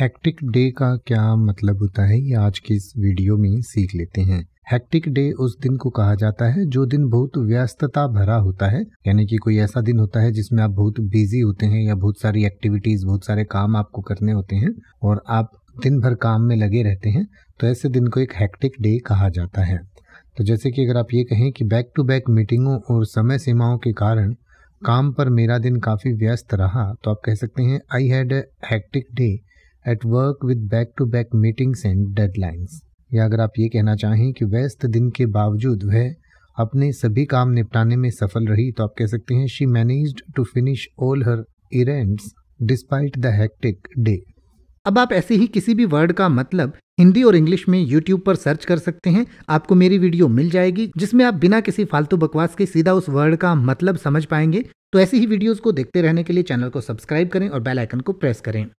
hectic day का क्या मतलब होता है ये आज की इस वीडियो में सीख लेते हैं हैक्टिक डे उस दिन को कहा जाता है जो दिन बहुत व्यस्तता भरा होता है यानी कि कोई ऐसा दिन होता है जिसमें आप बहुत बिजी होते हैं या बहुत सारी एक्टिविटीज बहुत सारे काम आपको करने होते हैं और आप दिन भर काम में लगे रहते हैं तो ऐसे दिन को एक हैक्टिक डे कहा जाता है तो जैसे कि अगर आप ये कहें कि बैक टू बैक मीटिंगों और समय सीमाओं के कारण काम पर मेरा दिन काफ़ी व्यस्त रहा तो आप कह सकते हैं I had hectic day at work with back to back meetings and deadlines या अगर आप ये कहना चाहें कि व्यस्त दिन के बावजूद वह अपने सभी काम निपटाने में सफल रही तो आप कह सकते हैं she manage to finish all her events despite the hectic day अब आप ऐसे ही किसी भी वर्ड का मतलब हिंदी और इंग्लिश में YouTube पर सर्च कर सकते हैं आपको मेरी वीडियो मिल जाएगी जिसमें आप बिना किसी फालतू बकवास के सीधा उस वर्ड का मतलब समझ पाएंगे तो ऐसी ही वीडियोस को देखते रहने के लिए चैनल को सब्सक्राइब करें और बेल आइकन को प्रेस करें